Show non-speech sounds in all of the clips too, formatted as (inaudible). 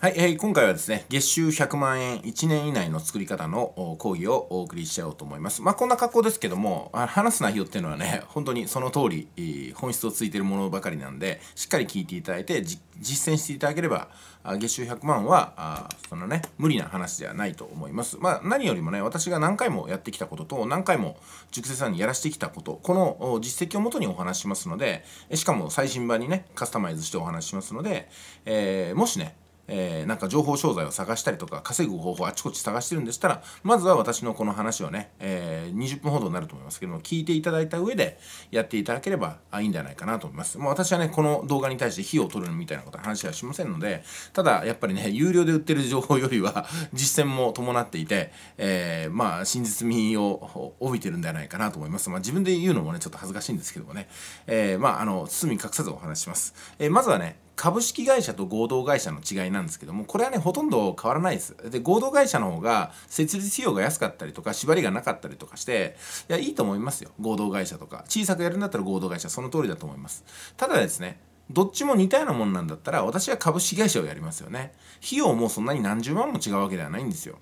はい、えー、今回はですね、月収100万円1年以内の作り方の講義をお送りしちゃおうと思います。まあ、こんな格好ですけども、話す内容っていうのはね、本当にその通り、本質をついてるものばかりなんで、しっかり聞いていただいて、実践していただければ、月収100万は、そのね、無理な話ではないと思います。まあ、何よりもね、私が何回もやってきたことと、何回も塾生さんにやらしてきたこと、この実績をもとにお話しますので、しかも最新版にね、カスタマイズしてお話しますので、えー、もしね、えー、なんか情報商材を探したりとか稼ぐ方法あちこち探してるんでしたらまずは私のこの話をね、えー、20分ほどになると思いますけども聞いていただいた上でやっていただければいいんじゃないかなと思います。まう私はねこの動画に対して費用を取るみたいなことは話はしませんのでただやっぱりね有料で売ってる情報よりは実践も伴っていて、えー、まあ真実味を帯びてるんじゃないかなと思います。まあ、自分で言うのもねちょっと恥ずかしいんですけどもね、えー、まああの包み隠さずお話します。えまずはね株式会社と合同会社の違いなんですけどもこれはねほとんど変わらないですで合同会社の方が設立費用が安かったりとか縛りがなかったりとかしていやいいと思いますよ合同会社とか小さくやるんだったら合同会社その通りだと思いますただですねどっちも似たようなもんなんだったら私は株式会社をやりますよね費用もそんなに何十万も違うわけではないんですよ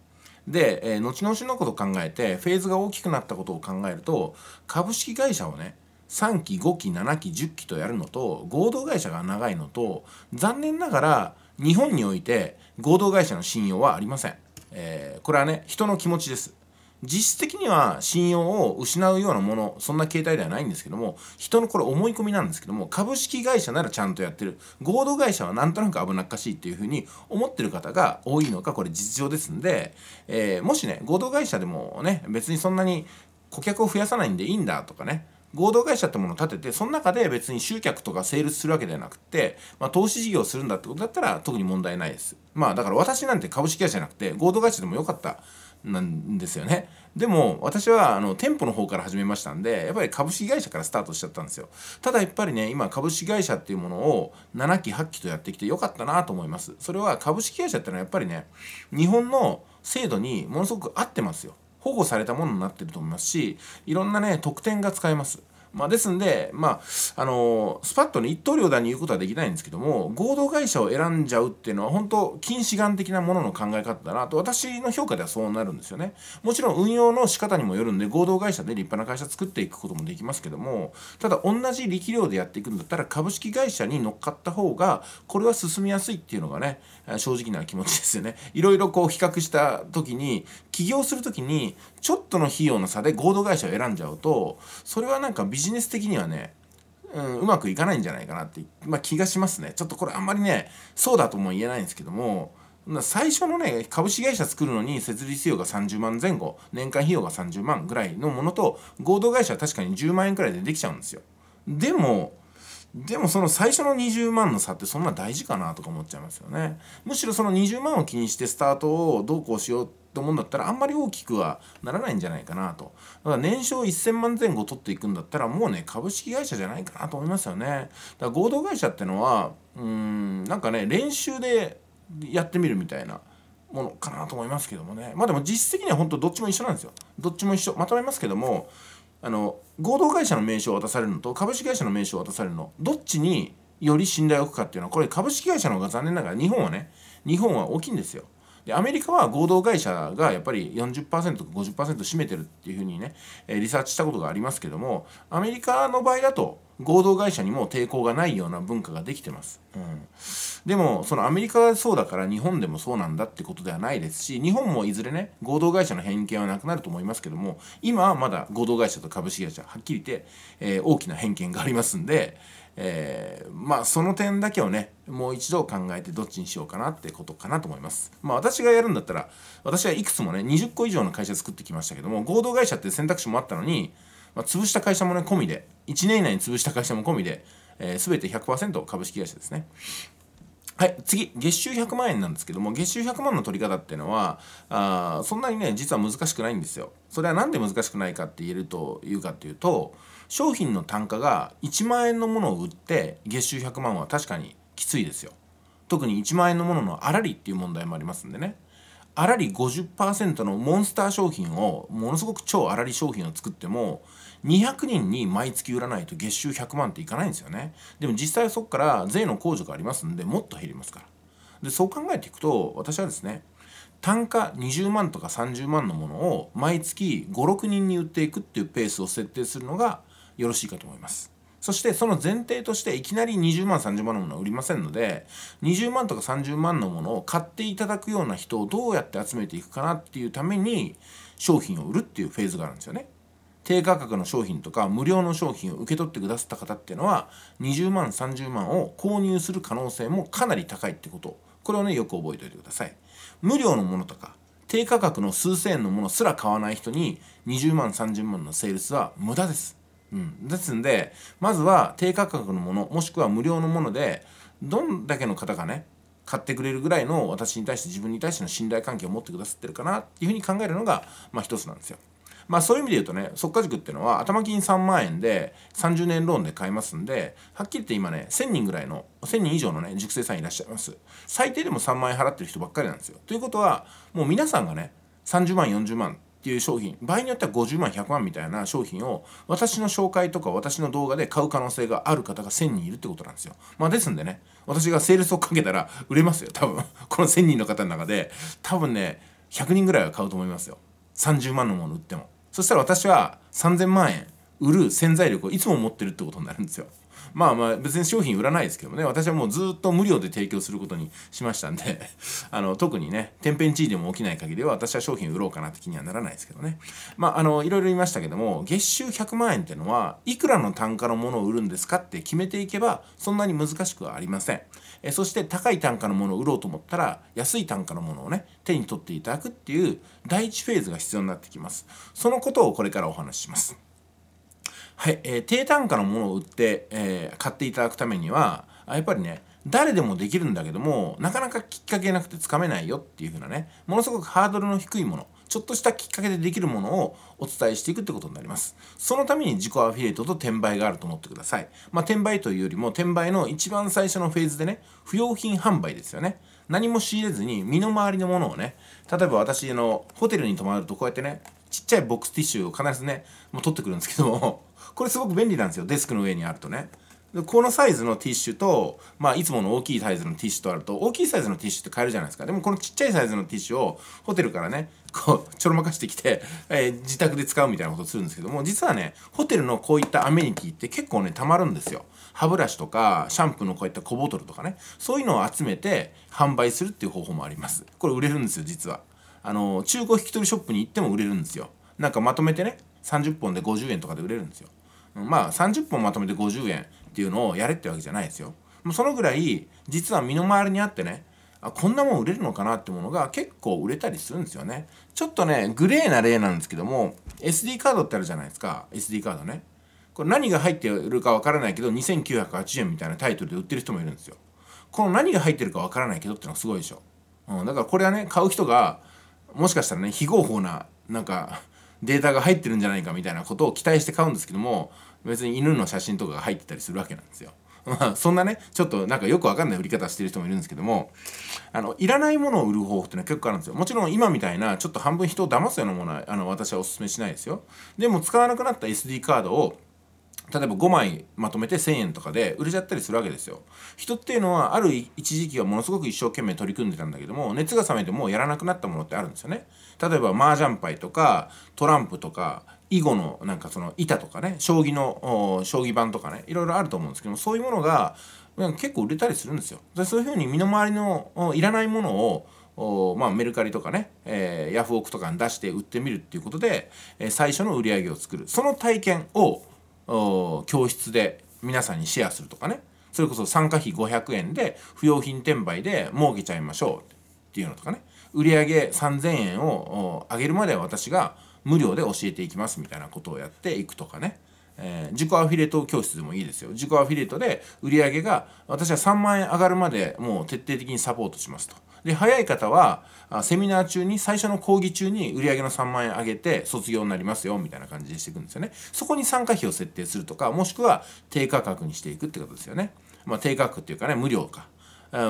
で、えー、後々のことを考えてフェーズが大きくなったことを考えると株式会社をね3期5期7期10期とやるのと合同会社が長いのと残念ながら日本において合同会社の信用はありません、えー、これはね人の気持ちです実質的には信用を失うようなものそんな形態ではないんですけども人のこれ思い込みなんですけども株式会社ならちゃんとやってる合同会社はなんとなく危なっかしいっていうふうに思ってる方が多いのか、これ実情ですんで、えー、もしね合同会社でもね別にそんなに顧客を増やさないんでいいんだとかね合同会社ってものを立ててその中で別に集客とかセールスするわけではなくて、まあ、投資事業をするんだってことだったら特に問題ないですまあだから私なんて株式会社じゃなくて合同会社でもよかったなんですよねでも私はあの店舗の方から始めましたんでやっぱり株式会社からスタートしちゃったんですよただやっぱりね今株式会社っていうものを7期8期とやってきてよかったなと思いますそれは株式会社ってのはやっぱりね日本の制度にものすごく合ってますよ保護されたものになってると思いますしいろんなね特典が使えますまあ、ですんで、まあ、あのー、スパッとね、一刀両断に言うことはできないんですけども、合同会社を選んじゃうっていうのは、本当近視眼的なものの考え方だなと、私の評価ではそうなるんですよね。もちろん運用の仕方にもよるんで、合同会社で立派な会社作っていくこともできますけども、ただ、同じ力量でやっていくんだったら、株式会社に乗っかった方が、これは進みやすいっていうのがね、正直な気持ちですよね。いろいろこう比較した時に、起業する時に、ちょっとの費用の差で合同会社を選んじゃうとそれはなんかビジネス的にはねうん、うまくいかないんじゃないかなって、まあ、気がしますね。ちょっとこれあんまりね、そうだとも言えないんですけども、最初のね、株式会社作るのに設立費用が30万前後、年間費用が30万ぐらいのものと、合同会社は確かに10万円くらいでできちゃうんですよ。でも、でもその最初の20万の差ってそんな大事かなとか思っちゃいますよね。むしろその20万を気にしてスタートをどうこうしようって思うんだったらあんまり大きくはならないんじゃないかなと。だから年商1000万前後取っていくんだったらもうね株式会社じゃないかなと思いますよね。だから合同会社ってのはうーんなんかね練習でやってみるみたいな。ものかなと思いますけどもねまあでも実質的には本当どっちも一緒なんですよどっちも一緒まとめますけどもあの合同会社の名称を渡されるのと株式会社の名称を渡されるのどっちにより信頼を置くかっていうのはこれ株式会社の方が残念ながら日本はね日本は大きいんですよでアメリカは合同会社がやっぱり40%か50%占めてるっていうふうにねリサーチしたことがありますけどもアメリカの場合だと合同会社にも抵抗がないような文化ができてます。うん、でもそのアメリカがそうだから日本でもそうなんだってことではないですし日本もいずれね合同会社の偏見はなくなると思いますけども今はまだ合同会社と株式会社はっきり言って、えー、大きな偏見がありますんで、えー、まあその点だけをねもう一度考えてどっちにしようかなってことかなと思いますまあ私がやるんだったら私はいくつもね20個以上の会社作ってきましたけども合同会社って選択肢もあったのに、まあ、潰した会社もね込みで1年以内に潰した会社も込みで、えー、全て100%株式会社ですねはい、次、月収100万円なんですけども、月収100万の取り方っていうのは、あそんなにね、実は難しくないんですよ。それは何で難しくないかって言えるというかっていうと、商品の単価が1万円のものを売って月収100万は確かにきついですよ特に1万円のもののあらりっていう問題もありますんでねあらり50%のモンスター商品をものすごく超あらり商品を作っても200人に毎月売らないと月収100万っていかないんですよねでも実際そこから税の控除がありますんでもっと減りますからでそう考えていくと私はですね単価20万とか30万のものを毎月56人に売っていくっていうペースを設定するのがよろしいかと思います。そしてその前提としていきなり20万30万のものは売りませんので20万とか30万のものを買っていただくような人をどうやって集めていくかなっていうために商品を売るっていうフェーズがあるんですよね。低価格の商品とか無料の商品を受け取ってくださった方っていうのは20万30万を購入する可能性もかなり高いってことこれをねよく覚えておいてください無料のものとか低価格の数千円のものすら買わない人に20万30万のセールスは無駄ですうん、ですんでまずは低価格のものもしくは無料のものでどんだけの方がね買ってくれるぐらいの私に対して自分に対しての信頼関係を持ってくださってるかなっていうふうに考えるのが、まあ、一つなんですよ。まあそういう意味で言うとね、即価塾っていうのは頭金3万円で30年ローンで買えますんで、はっきり言って今ね、1000人ぐらいの、1000人以上のね、塾生さんいらっしゃいます。最低でも3万円払ってる人ばっかりなんですよ。ということは、もう皆さんがね、30万、40万っていう商品場合によっては50万100万みたいな商品を私の紹介とか私の動画で買う可能性がある方が1000人いるってことなんですよまあですんでね私がセールスをかけたら売れますよ多分 (laughs) この1000人の方の中で多分ね100人ぐらいは買うと思いますよ30万のもの売ってもそしたら私は3000万円売る潜在力をいつも持ってるってことになるんですよまあまあ別に商品売らないですけどもね私はもうずっと無料で提供することにしましたんで (laughs) あの特にね天変地異でも起きない限りは私は商品売ろうかなって気にはならないですけどねまああのいろいろ言いましたけども月収100万円っていうのはいくらの単価のものを売るんですかって決めていけばそんなに難しくはありませんえそして高い単価のものを売ろうと思ったら安い単価のものをね手に取っていただくっていう第一フェーズが必要になってきますそのことをこれからお話ししますはい、えー、低単価のものを売って、えー、買っていただくためには、やっぱりね、誰でもできるんだけども、なかなかきっかけなくてつかめないよっていう風なね、ものすごくハードルの低いもの、ちょっとしたきっかけでできるものをお伝えしていくってことになります。そのために自己アフィリエイトと転売があると思ってください。まあ、転売というよりも、転売の一番最初のフェーズでね、不用品販売ですよね。何も仕入れずに身の回りのものをね、例えば私のホテルに泊まるとこうやってね、ちっちゃいボックスティッシュを必ずね、もう取ってくるんですけども、これすごく便利なんですよデスクの上にあるとねこのサイズのティッシュと、まあ、いつもの大きいサイズのティッシュとあると、大きいサイズのティッシュって買えるじゃないですか。でも、このちっちゃいサイズのティッシュを、ホテルからね、こう、ちょろまかしてきて、(laughs) えー、自宅で使うみたいなことするんですけども、実はね、ホテルのこういったアメニティって結構ね、たまるんですよ。歯ブラシとか、シャンプーのこういった小ボトルとかね、そういうのを集めて販売するっていう方法もあります。これ売れるんですよ、実は。あの、中古引き取りショップに行っても売れるんですよ。なんかまとめてね、30本で50円とかで売れるんですよ。まあ30本まとめて50円っていうのをやれってわけじゃないですよ。もうそのぐらい実は身の回りにあってねあこんなもん売れるのかなってものが結構売れたりするんですよね。ちょっとねグレーな例なんですけども SD カードってあるじゃないですか SD カードね。これ何が入ってるかわからないけど2980円みたいなタイトルで売ってる人もいるんですよ。この何が入ってるかわからないけどってのはすごいでしょ。うん、だからこれはね買う人がもしかしたらね非合法ななんかデータが入ってるんじゃないかみたいなことを期待して買うんですけども別に犬の写真とかが入ってたりするわけなんですよ。(laughs) そんなね、ちょっとなんかよくわかんない売り方してる人もいるんですけども、あの、いらないものを売る方法っていうのは結構あるんですよ。もちろん今みたいな、ちょっと半分人を騙すようなものは、あの、私はお勧めしないですよ。でも使わなくなった SD カードを、例えば5枚まとめて1,000円とかで売れちゃったりするわけですよ。人っていうのはある一時期はものすごく一生懸命取り組んでたんだけども熱が冷めてもうやらなくなったものってあるんですよね。例えば麻雀牌とかトランプとか囲碁のなんかその板とかね将棋の将棋盤とかねいろいろあると思うんですけどもそういうものが結構売れたりするんですよ。でそういうふうに身の回りのいらないものをまあ、メルカリとかね、えー、ヤフオクとかに出して売ってみるっていうことで、え最初の売り上げを作るその体験を教室で皆さんにシェアするとかねそれこそ参加費500円で不用品転売で儲けちゃいましょうっていうのとかね売り上げ3000円を上げるまでは私が無料で教えていきますみたいなことをやっていくとかね。えー、自己アフィリエイト教室でもいいですよ。自己アフィリエイトで売り上げが私は3万円上がるまでもう徹底的にサポートしますと。で、早い方はセミナー中に最初の講義中に売り上げの3万円上げて卒業になりますよみたいな感じにしていくんですよね。そこに参加費を設定するとか、もしくは低価格にしていくってことですよね。まあ低価格っていうかね、無料か。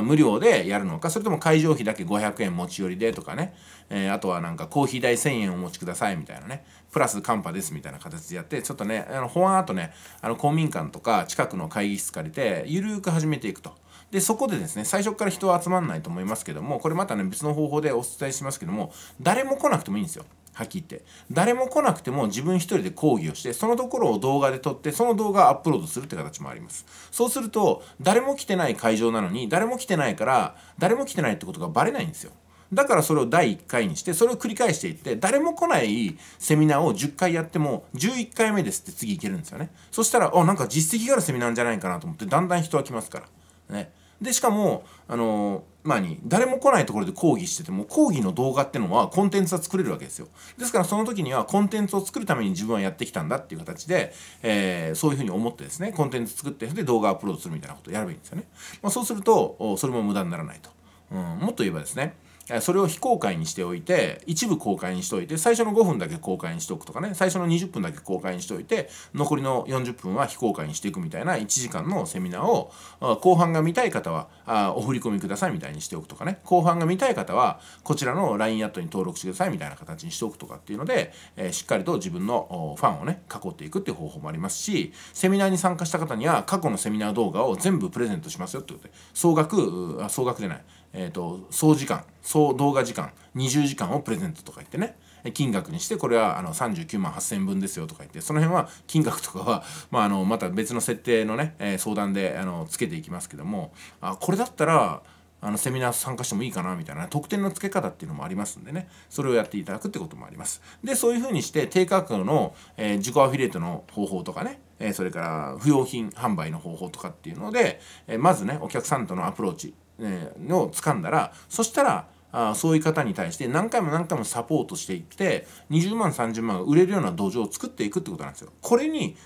無料でやるのか、それとも会場費だけ500円持ち寄りでとかね、えー、あとはなんかコーヒー代1000円お持ちくださいみたいなね、プラスカンパですみたいな形でやって、ちょっとね、あの法案あとね、あの公民館とか近くの会議室借りて、ゆるーく始めていくと。で、そこでですね、最初から人は集まんないと思いますけども、これまたね、別の方法でお伝えしますけども、誰も来なくてもいいんですよ。はっきり言って。誰も来なくても自分一人で講義をして、そのところを動画で撮って、その動画をアップロードするって形もあります。そうすると、誰も来てない会場なのに、誰も来てないから、誰も来てないってことがバレないんですよ。だからそれを第1回にして、それを繰り返していって、誰も来ないセミナーを10回やっても、11回目ですって次行けるんですよね。そしたら、あ、なんか実績があるセミナーじゃないかなと思って、だんだん人は来ますから。ね。でしかもあのまあに誰も来ないところで講義してても講義の動画ってのはコンテンツは作れるわけですよですからその時にはコンテンツを作るために自分はやってきたんだっていう形で、えー、そういうふうに思ってですねコンテンツ作ってで動画アップロードするみたいなことをやればいいんですよね、まあ、そうするとそれも無駄にならないと、うん、もっと言えばですねそれを非公開にしておいて一部公開にしておいて最初の5分だけ公開にしておくとかね最初の20分だけ公開にしておいて残りの40分は非公開にしていくみたいな1時間のセミナーを後半が見たい方はあお振り込みくださいみたいにしておくとかね後半が見たい方はこちらの LINE アットに登録してくださいみたいな形にしておくとかっていうので、えしっかりと自分のファンをね囲っていくっていう方法もありますしセミナーに参加した方には過去のセミナー動画を全部プレゼントしますよってことで総額総額じゃないえーと、総時間総動画時間20時間をプレゼントとか言ってね金額にしてこれはあの39万8,000分ですよとか言ってその辺は金額とかは、(laughs) まあ、あのまた別の設定のね、えー、相談であのつけていきますけどもあこれだったらあのセミナー参加してもいいかなみたいな特典の付け方っていうのもありますんでねそれをやっていただくってこともありますでそういうふうにして低価格の、えー、自己アフィリエイトの方法とかね、えー、それから不用品販売の方法とかっていうので、えまずねお客さんとのアプローチを掴んだらそしたらあそういう方に対して何回も何回もサポートしていって20万30万売れるような土壌を作っていくってことなんですよ。これに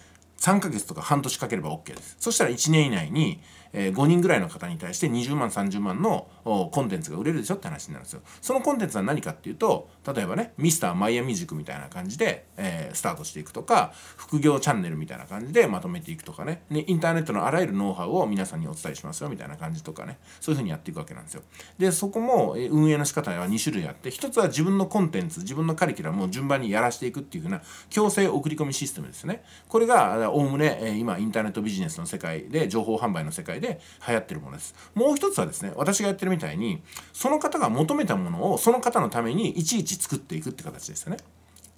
3ヶ月とか半年かければ OK です。そしたら1年以内に、え5人ぐらいの方に対して20万30万のコンテンツが売れるでしょって話になるんですよ。そのコンテンツは何かっていうと例えばねミスターマイアミ塾みたいな感じで、えー、スタートしていくとか副業チャンネルみたいな感じでまとめていくとかねねインターネットのあらゆるノウハウを皆さんにお伝えしますよみたいな感じとかねそういうふうにやっていくわけなんですよ。でそこも運営の仕方は2種類あって1つは自分のコンテンツ自分のカリキュラムを順番にやらしていくっていうふうな強制送り込みシステムですね。これがおおむね今インターネットビジネスの世界で情報販売の世界で流行ってるものですもう一つはですね私がやってるみたいにその方が求めたものをその方のためにいちいち作っていくって形ですよね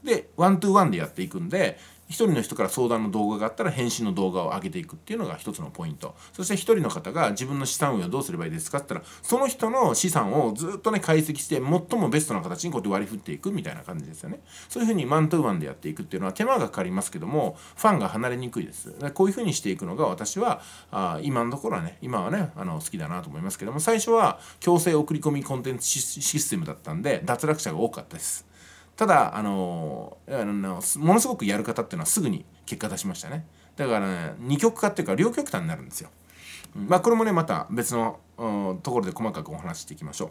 でワントゥーワンでやっていくんで1人の人から相談の動画があったら返信の動画を上げていくっていうのが1つのポイントそして1人の方が自分の資産運用どうすればいいですかって言ったらその人の資産をずっとね解析して最もベストな形にこうやって割り振っていくみたいな感じですよねそういうふうにマントゥーマンでやっていくっていうのは手間がかかりますけどもファンが離れにくいですこういうふうにしていくのが私はあ今のところはね今はねあの好きだなと思いますけども最初は強制送り込みコンテンツシステムだったんで脱落者が多かったですただあのものすごくやる方っていうのはすぐに結果出しましたねだから、ね、極化っていうか両極端になるんですよ、まあこれもねまた別のところで細かくお話していきましょ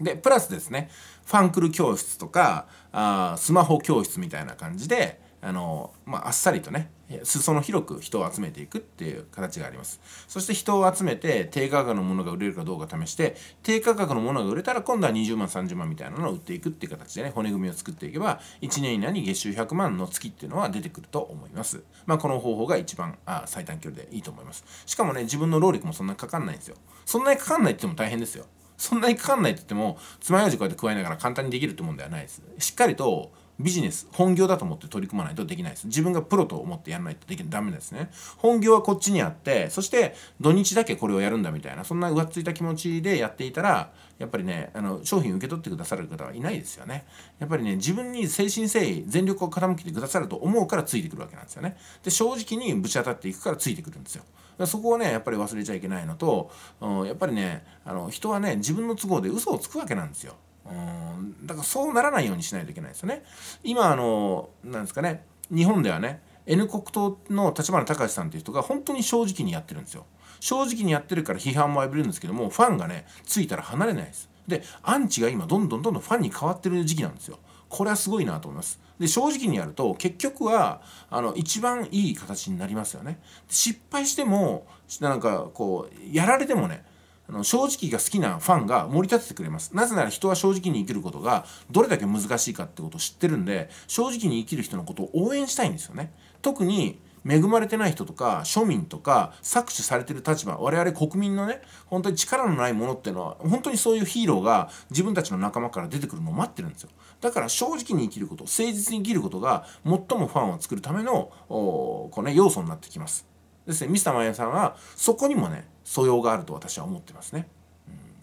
うでプラスですねファンクル教室とかあスマホ教室みたいな感じであの、まあ、あっさりとね裾の広く人を集めていくっていう形がありますそして人を集めて低価格のものが売れるかどうか試して低価格のものが売れたら今度は20万30万みたいなのを売っていくっていう形でね骨組みを作っていけば1年以内に月収100万の月っていうのは出てくると思いますまあこの方法が一番あ最短距離でいいと思いますしかもね自分の労力もそんなにかかんないんですよそんなにかかんないって言っても大変ですよそんなにかかんないって言っても爪楊枝こうやって加えながら簡単にできるってもんではないですしっかりとビジネス本業だと思って取り組まないとできないです自分がプロと思ってやらないとできダメですね本業はこっちにあってそして土日だけこれをやるんだみたいなそんな浮ついた気持ちでやっていたらやっぱりねあの商品受け取ってくださる方はいないですよねやっぱりね自分に誠心誠意全力を傾けてくださると思うからついてくるわけなんですよねで正直にぶち当たっていくからついてくるんですよそこをねやっぱり忘れちゃいけないのと、うん、やっぱりねあの人はね自分の都合で嘘をつくわけなんですようんだからそうならないようにしないといけないですよね。今あのなんですかね日本ではね N 国党の立花隆さんっていう人が本当に正直にやってるんですよ。正直にやってるから批判も浴びるんですけどもファンがねついたら離れないです。でアンチが今どんどんどんどんファンに変わってる時期なんですよ。これはすごいなと思います。で正直にやると結局はあの一番いい形になりますよね。失敗してもなんかこうやられてもねあの正直が好きなファンが盛り立ててくれますなぜなら人は正直に生きることがどれだけ難しいかってことを知ってるんで正直に生きる人のことを応援したいんですよね特に恵まれてない人とか庶民とか搾取されてる立場我々国民のね本当に力のないものっていうのは本当にそういうヒーローが自分たちの仲間から出てくるのを待ってるんですよだから正直に生きること誠実に生きることが最もファンを作るためのこう、ね、要素になってきます。ですね、ミスターマイヤさんはそこにもね素養があると私は思ってますね。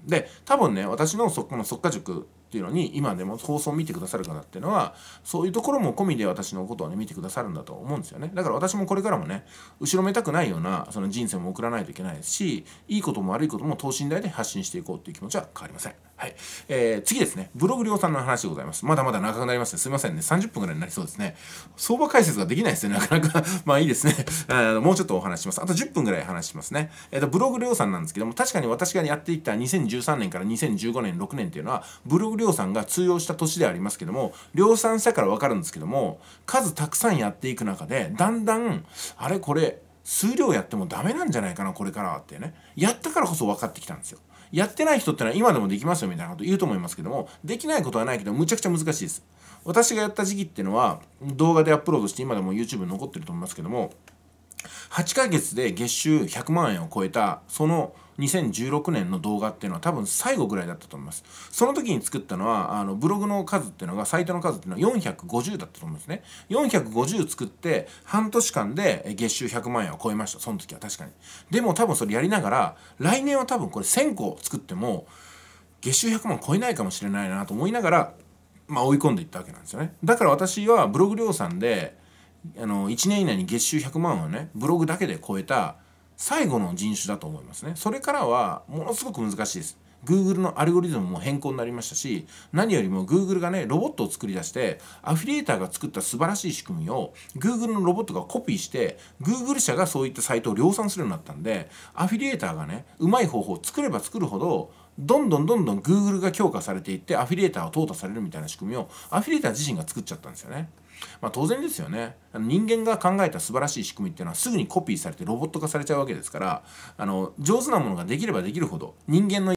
うん、で多分ね私のそこの即家塾っていうのに今でも放送を見てくださる方っていうのはそういうところも込みで私のことをね見てくださるんだと思うんですよねだから私もこれからもね後ろめたくないようなその人生も送らないといけないしいいことも悪いことも等身大で発信していこうっていう気持ちは変わりませんはい、えー、次ですねブログ量産の話でございますまだまだ長くなりますねすいませんね30分ぐらいになりそうですね相場解説ができないですねなかなか (laughs) まあいいですねあのもうちょっとお話しますあと10分ぐらい話しますねえっ、ー、とブログ量産なんですけども確かに私がやっていった2013年から2015年6年っていうのはブログ量量産が通用した年でありますけども量産したから分かるんですけども数たくさんやっていく中でだんだんあれこれ数量やってもダメなんじゃないかなこれからはってねやったからこそ分かってきたんですよ。やってない人ってのは今でもできますよみたいなこと言うと思いますけどもできないことはないけどむちゃくちゃ難しいです。私がやった時期っていうのは動画でアップロードして今でも YouTube 残ってると思いますけども8ヶ月で月収100万円を超えたその2016年の動画っていうのは多分最後ぐらいだったと思います。その時に作ったのは、あの、ブログの数っていうのが、サイトの数っていうのは450だったと思うんですね。450作って、半年間で月収100万円を超えました。その時は確かに。でも多分それやりながら、来年は多分これ1000個作っても、月収100万超えないかもしれないなと思いながら、まあ追い込んでいったわけなんですよね。だから私はブログ量産で、あの1年以内に月収100万をねブログだけで超えた最後の人種だと思いますねそれからはものすごく難しいです Google のアルゴリズムも変更になりましたし何よりも Google がねロボットを作り出してアフィリエーターが作った素晴らしい仕組みを Google のロボットがコピーして Google 社がそういったサイトを量産するようになったんでアフィリエーターがねうまい方法を作れば作るほどどんどんどんどん Google が強化されていってアフィリエーターを淘汰されるみたいな仕組みをアフィリエーター自身が作っちゃったんですよね。まあ、当然ですよね人間が考えた素晴らしい仕組みっていうのはすぐにコピーされてロボット化されちゃうわけですからあの上手なものができればできるほど人間の